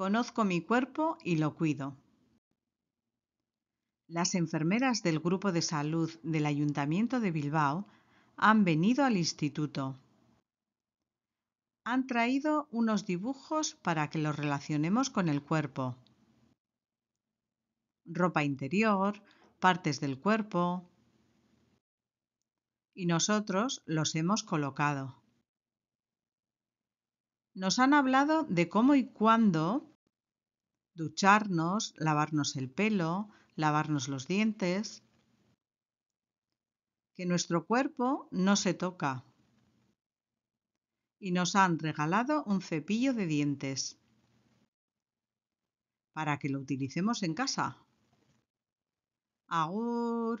Conozco mi cuerpo y lo cuido. Las enfermeras del Grupo de Salud del Ayuntamiento de Bilbao han venido al instituto. Han traído unos dibujos para que los relacionemos con el cuerpo. Ropa interior, partes del cuerpo. Y nosotros los hemos colocado. Nos han hablado de cómo y cuándo ducharnos, lavarnos el pelo, lavarnos los dientes, que nuestro cuerpo no se toca. Y nos han regalado un cepillo de dientes para que lo utilicemos en casa. Agur.